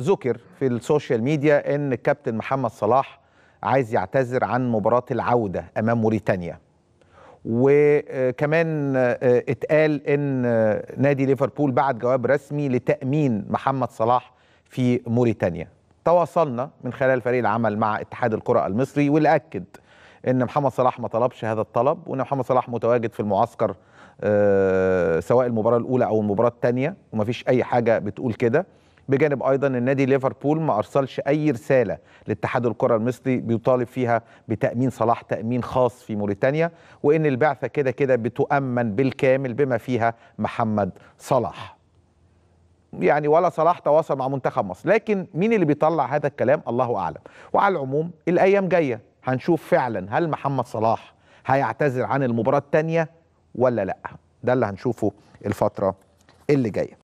ذكر في السوشيال ميديا ان الكابتن محمد صلاح عايز يعتذر عن مباراه العوده امام موريتانيا وكمان آه، اتقال ان آه، نادي ليفربول بعت جواب رسمي لتامين محمد صلاح في موريتانيا تواصلنا من خلال فريق العمل مع اتحاد الكره المصري واللي اكد ان محمد صلاح ما طلبش هذا الطلب وان محمد صلاح متواجد في المعسكر آه، سواء المباراه الاولى او المباراه الثانيه ومفيش اي حاجه بتقول كده بجانب ايضا النادي ليفربول ما ارسلش اي رساله لاتحاد الكره المصري بيطالب فيها بتامين صلاح تامين خاص في موريتانيا وان البعثه كده كده بتؤمن بالكامل بما فيها محمد صلاح يعني ولا صلاح تواصل مع منتخب مصر لكن مين اللي بيطلع هذا الكلام الله اعلم وعلى العموم الايام جايه هنشوف فعلا هل محمد صلاح هيعتذر عن المباراه الثانيه ولا لا ده اللي هنشوفه الفتره اللي جايه